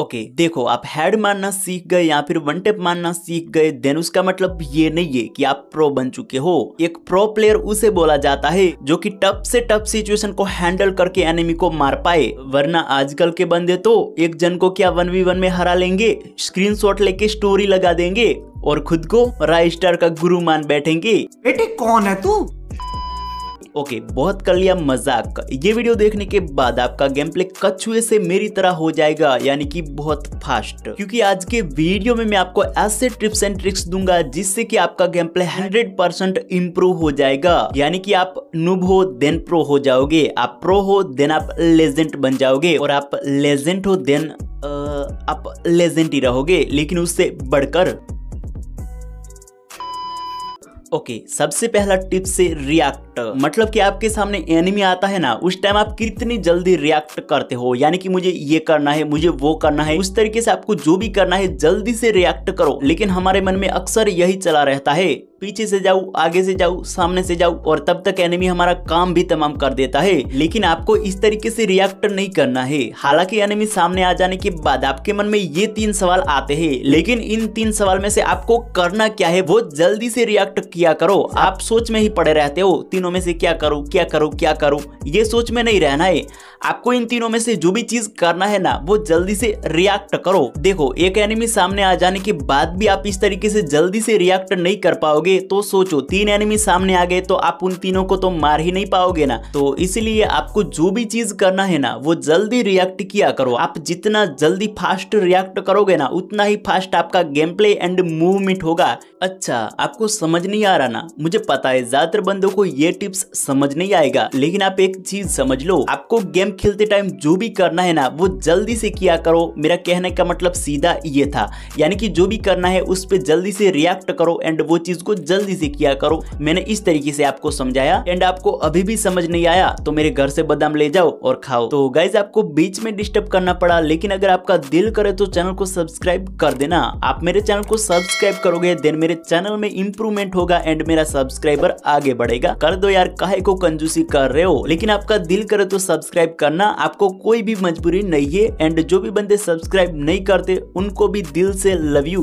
Okay देखो आप head मारना सीख गए या फिर वन टेप मारना सीख गए देन उसका मतलब ये नहीं है कि आप प्रो बन चुके हो एक प्रो प्लेयर उसे बोला जाता है जो कि टफ से टफ सिचुएशन को हैंडल करके एनिमी को मार पाए वरना आजकल के बंदे तो एक जन को क्या वन वी वन में हरा लेंगे शॉट लेके स्टोरी लगा देंगे और खुद को राइस्टार का गुरु मान बैठेंगे बेटे कौन है तू ओके बहुत कर लिया मजाक ये वीडियो देखने के बाद आपका गेम प्ले कछुए से मेरी तरह हो जाएगा यानी कि बहुत फास्ट क्योंकि आज के वीडियो में मैं आपको ऐसे टिप्स एंड ट्रिक्स दूंगा जिससे कि आपका game play hundred percent improve हो जाएगा यानी कि आप नुब हो देन प्रो हो जाओगे आप प्रो हो देन आप लेजेंट बन जाओगे और आप लेजेंट हो देन आप लेजेंट ही रहोगे लेकिन उससे बढ़कर ओके सबसे पहला टिप्स से रिएक्ट मतलब कि आपके सामने एनिमी आता है ना उस टाइम आप कितनी जल्दी रिएक्ट करते हो यानी कि मुझे ये करना है मुझे वो करना है उस तरीके से आपको जो भी करना है जल्दी से रिएक्ट करो लेकिन हमारे मन में अक्सर यही चला रहता है पीछे से जाऊँ आगे से जाऊँ सामने से जाऊँ और तब तक एनिमी हमारा काम भी तमाम कर देता है लेकिन आपको इस तरीके से रिएक्ट नहीं करना है हालांकि एनिमी सामने आ जाने के बाद आपके मन में ये तीन सवाल आते हैं लेकिन इन तीन सवाल में से आपको करना क्या है वो जल्दी से रिएक्ट किया करो आप सोच में ही पड़े रहते हो तीनों में से क्या करूँ क्या करूँ क्या करूँ ये सोच में नहीं रहना है आपको इन तीनों में से जो भी चीज करना है ना वो जल्दी से रिएक्ट करो देखो एक एनिमी सामने आ जाने के बाद भी आप इस तरीके से जल्दी से रिएक्ट नहीं कर पाओगे तो सोचो तीन एनिमी सामने आ गए तो आप उन तीनों को तो मार ही नहीं पाओगे ना तो इसलिए आपको जो भी चीज करना है ना वो जल्दी रिएक्ट किया करो आप जितना जल्दी फास्ट रिएक्ट करोगे ना उतना ही फास्ट आपका गेम प्ले एंड मूवमेंट होगा अच्छा आपको समझ नहीं आ रहा ना मुझे पता है ज्यादातर बंदों को ये टिप्स समझ नहीं आएगा लेकिन आप एक चीज समझ लो आपको गेम खेलते टाइम जो भी करना है ना वो जल्दी से किया करो मेरा कहने का मतलब सीधा ये था यानी कि जो भी करना है उस पर जल्दी से रिएक्ट करो एंड वो चीज को जल्दी से किया करो मैंने इस तरीके से आपको समझाया एंड आपको अभी भी समझ नहीं आया तो मेरे घर से बदाम ले जाओ और खाओ तो गाइज आपको बीच में डिस्टर्ब करना पड़ा लेकिन अगर आपका दिल करे तो चैनल को सब्सक्राइब कर देना आप मेरे चैनल को सब्सक्राइब करोगे देन मेरे मेरे चैनल में इम्प्रूवमेंट होगा एंड मेरा सब्सक्राइबर आगे बढ़ेगा कर दो यार काहे को कंजूसी कर रहे हो लेकिन आपका दिल करे तो सब्सक्राइब करना आपको कोई भी मजबूरी नहीं है एंड जो भी बंदे सब्सक्राइब नहीं करते उनको भी दिल से love you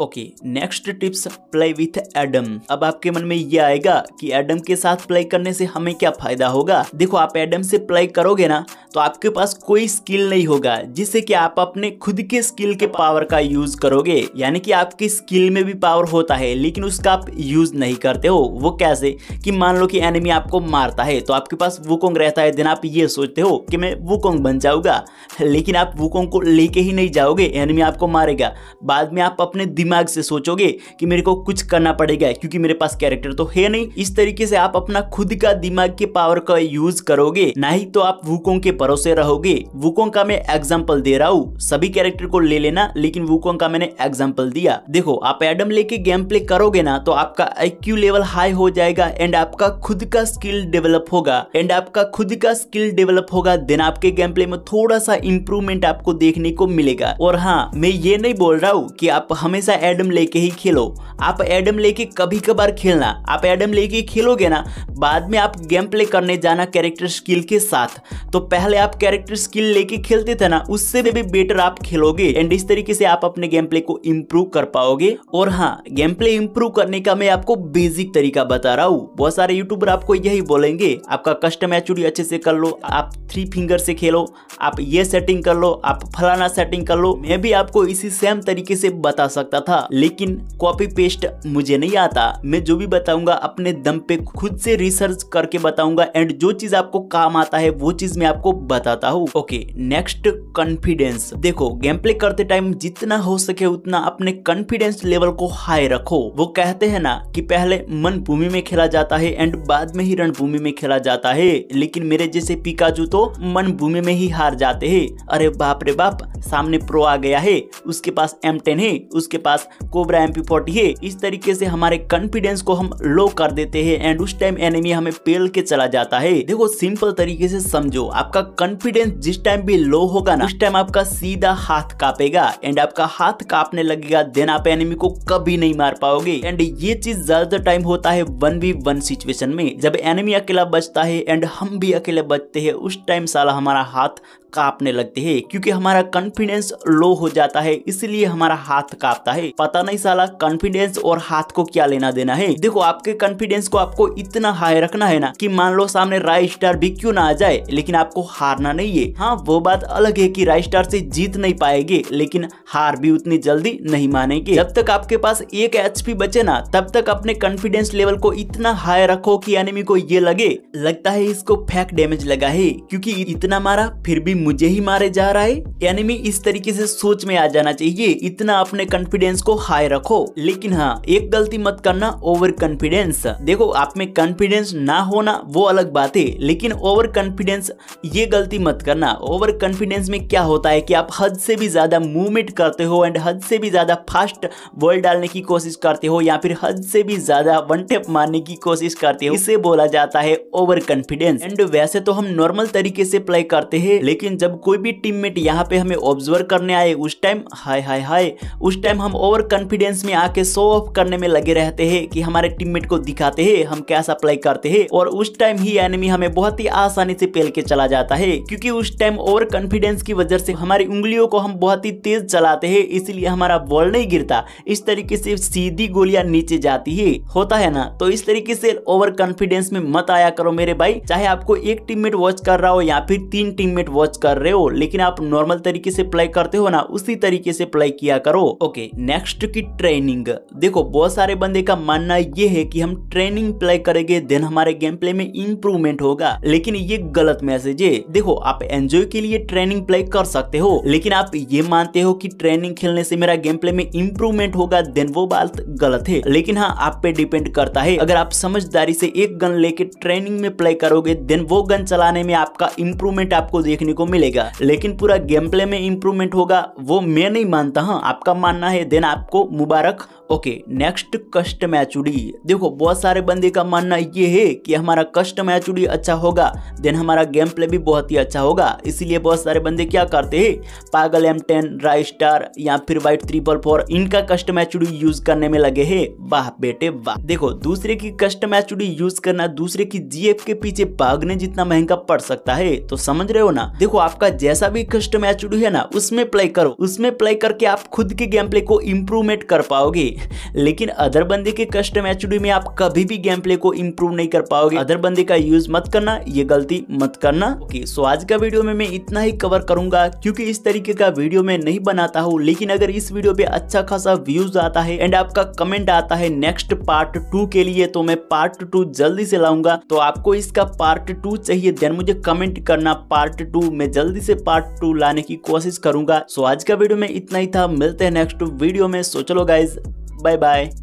okay next tips play with Adam अब आपके मन में ये आएगा कि एडम के साथ प्ले करने से हमें क्या फायदा होगा देखो आप एडम से प्ले करोगे ना तो आपके पास कोई स्किल नहीं होगा जिससे कि आप अपने खुद के स्किल के पावर का यूज करोगे यानी कि आपकी स्किल हील में भी पावर होता है लेकिन उसका आप यूज़ नहीं करते हो वो कैसे कि मान लो कि एनिमी आपको मारता है तो आपके पास वुकोंग रहता है दिन आप ये सोचते हो कि मैं वुकोंग बन जाऊंगा लेकिन आप वुकोंग को लेके ही नहीं जाओगे एनिमी आपको मारेगा बाद में आप अपने दिमाग से सोचोगे कि मेरे को कुछ करना पड़ेगा क्योंकि मेरे पास कैरेक्टर तो है नहीं इस तरीके से आप अपना खुद का दिमाग के पावर का यूज करोगे ना ही तो आप वुकोंग के भरोसे रहोगे वुकोंग का मैं एग्जाम्पल दे रहा हूँ सभी कैरेक्टर को ले लेना लेकिन वुकोंग का मैंने एग्जाम्पल दिया देखो आप एडम लेके गेम प्ले करोगे ना तो आपका आईक्यू लेवल हाई हो जाएगा एंड आपका खुद का स्किल डेवलप होगा एंड आपका खुद का स्किल डेवलप होगा देन आपके गेम प्ले में थोड़ा सा इम्प्रूवमेंट आपको देखने को मिलेगा और हाँ मैं ये नहीं बोल रहा हूँ कि आप हमेशा एडम लेके ही खेलो आप एडम लेके कभी कभार खेलना आप एडम लेके खेलोगे ना बाद में आप गेम प्ले करने जाना कैरेक्टर स्किल के साथ तो पहले आप कैरेक्टर स्किल लेके खेलते थे ना उससे भी बेटर आप खेलोगे एंड इस तरीके से आप अपने गेम प्ले को इम्प्रूव कर पाओगे और हाँ गेम प्ले इम्प्रूव करने का मैं आपको बेसिक तरीका बता रहा हूँ बहुत सारे यूट्यूबर आपको यही बोलेंगे आपका कस्टम एचुडी अच्छे से कर लो आप थ्री फिंगर से खेलो आप ये सेटिंग कर लो आप फलाना सेटिंग कर लो मैं भी आपको इसी सेम तरीके से बता सकता था लेकिन कॉपी पेस्ट मुझे नहीं आता मैं जो भी बताऊंगा अपने दम पे खुद से रिसर्च करके बताऊंगा एंड जो चीज आपको काम आता है वो चीज मैं आपको बताता हूँ ओके नेक्स्ट कॉन्फिडेंस देखो गेम प्ले करते टाइम जितना हो सके उतना अपने कॉन्फिडेंस लेवल को हाई रखो वो कहते हैं ना कि पहले मन भूमि में खेला जाता है एंड बाद में ही रणभूमि में खेला जाता है लेकिन मेरे जैसे पिकाजू तो मन भूमि में ही हार जाते हैं अरे बाप रे बाप सामने प्रो आ गया है उसके पास एम टेन है उसके पास कोबरा एम पी है इस तरीके से हमारे कॉन्फिडेंस को हम लो कर देते हैं एंड उस टाइम एनिमी हमें पेल के चला जाता है देखो सिंपल तरीके से समझो आपका कॉन्फिडेंस जिस टाइम भी लो होगा ना उस टाइम आपका सीधा हाथ कापेगा एंड आपका हाथ कापने लगेगा देन आप एनिमी एनिमी को कभी नहीं मार पाओगे एंड ये चीज ज्यादातर टाइम होता है वन वी वन सिचुएशन में जब एनिमी अकेला बचता है एंड हम भी अकेले बचते हैं उस टाइम साला हमारा हाथ कांपने लगते हैं क्योंकि हमारा कॉन्फिडेंस लो हो जाता है इसलिए हमारा हाथ कांपता है पता नहीं साला कॉन्फिडेंस और हाथ को क्या लेना देना है देखो आपके कॉन्फिडेंस को आपको इतना हाई रखना है ना कि मान लो सामने राय स्टार भी क्यों ना आ जाए लेकिन आपको हारना नहीं है हाँ वो बात अलग है की राय स्टार से जीत नहीं पाएगी लेकिन हार भी उतनी जल्दी नहीं मानेंगे जब तक आपके पास एक एच बचे ना तब तक अपने कॉन्फिडेंस लेवल को इतना हाई रखो की एनिमी को ये लगे लगता है इसको फैक डैमेज लगा है क्योंकि इतना मारा फिर भी मुझे ही मारे जा रहा है यानी मैं इस तरीके से सोच में आ जाना चाहिए इतना अपने कॉन्फिडेंस को हाई रखो लेकिन हाँ एक गलती मत करना ओवर कॉन्फिडेंस देखो आप में कॉन्फिडेंस ना होना वो अलग बात है लेकिन ओवर कॉन्फिडेंस ये गलती मत करना ओवर कॉन्फिडेंस में क्या होता है कि आप हद से भी ज्यादा मूवमेंट करते हो एंड हद से भी ज्यादा फास्ट बॉल डालने की कोशिश करते हो या फिर हद से भी ज्यादा वन टेप मारने की कोशिश करते हो इसे बोला जाता है ओवर कॉन्फिडेंस एंड वैसे तो हम नॉर्मल तरीके से प्ले करते हैं लेकिन जब कोई भी टीममेट यहाँ पे हमें ऑब्जर्व करने आए उस टाइम हाय हाय हाय उस टाइम हम ओवर कॉन्फिडेंस में आके शो ऑफ करने में लगे रहते हैं कि हमारे टीममेट को दिखाते हैं हम कैसा अप्लाई करते हैं और उस टाइम ही एनिमी हमें बहुत ही आसानी से पेल के चला जाता है क्योंकि उस टाइम ओवर कॉन्फिडेंस की वजह से हमारी उंगलियों को हम बहुत ही तेज चलाते है इसीलिए हमारा बॉल नहीं गिरता इस तरीके से सीधी गोलियां नीचे जाती है होता है ना तो इस तरीके से ओवर कॉन्फिडेंस में मत आया करो मेरे भाई चाहे आपको एक टीममेट वॉच कर रहा हो या फिर तीन टीममेट वॉच सर्च कर रहे हो लेकिन आप नॉर्मल तरीके से अप्लाई करते हो ना उसी तरीके से अप्लाई किया करो ओके नेक्स्ट की ट्रेनिंग देखो बहुत सारे बंदे का मानना ये है कि हम ट्रेनिंग अप्लाई करेंगे देन हमारे गेम प्ले में इम्प्रूवमेंट होगा लेकिन ये गलत मैसेज है देखो आप एंजॉय के लिए ट्रेनिंग अप्लाई कर सकते हो लेकिन आप ये मानते हो की ट्रेनिंग खेलने से मेरा गेम प्ले में इम्प्रूवमेंट होगा देन वो बात गलत है लेकिन हाँ आप पे डिपेंड करता है अगर आप समझदारी से एक गन लेके ट्रेनिंग में प्ले करोगे देन वो गन चलाने में आपका इम्प्रूवमेंट आपको देखने को मिलेगा लेकिन पूरा गेम प्ले में इम्प्रूवमेंट होगा वो मैं नहीं मानता हूँ आपका मानना है देन आपको मुबारक ओके नेक्स्ट कष्ट मैचुड़ी देखो बहुत सारे बंदे का मानना ये है कि हमारा कष्ट मैचुड़ी अच्छा होगा देन हमारा गेम प्ले भी बहुत ही अच्छा होगा इसीलिए बहुत सारे बंदे क्या करते हैं पागल एम टेन राई स्टार या फिर वाइट ट्रिपल फोर इनका कष्ट मैचुड़ी यूज करने में लगे है वाह बेटे वाह देखो दूसरे की कष्ट मैचुड़ी यूज करना दूसरे की जीएफ के पीछे भागने जितना महंगा पड़ सकता है तो समझ रहे हो ना देखो आपका जैसा भी कष्ट मैचुड़ी है ना उसमें प्ले करो उसमें प्ले करके आप खुद के गेम प्ले को इम्प्रूवमेंट कर पाओगे लेकिन अदर बंदे के कस्टम एच में आप कभी भी गेम प्ले को इम्प्रूव नहीं कर पाओगे अदर बंदे का यूज मत करना ये गलती मत करना ओके सो आज का वीडियो में मैं इतना ही कवर करूंगा क्योंकि इस तरीके का वीडियो में नहीं बनाता हूँ लेकिन अगर इस वीडियो पे अच्छा खासा व्यूज आता है एंड आपका कमेंट आता है नेक्स्ट पार्ट टू के लिए तो मैं पार्ट टू जल्दी से लाऊंगा तो आपको इसका पार्ट टू चाहिए देन मुझे कमेंट करना पार्ट टू मैं जल्दी से पार्ट टू लाने की कोशिश करूंगा सो आज का वीडियो में इतना ही था मिलते हैं नेक्स्ट वीडियो में सोच लो गाइज Bye bye.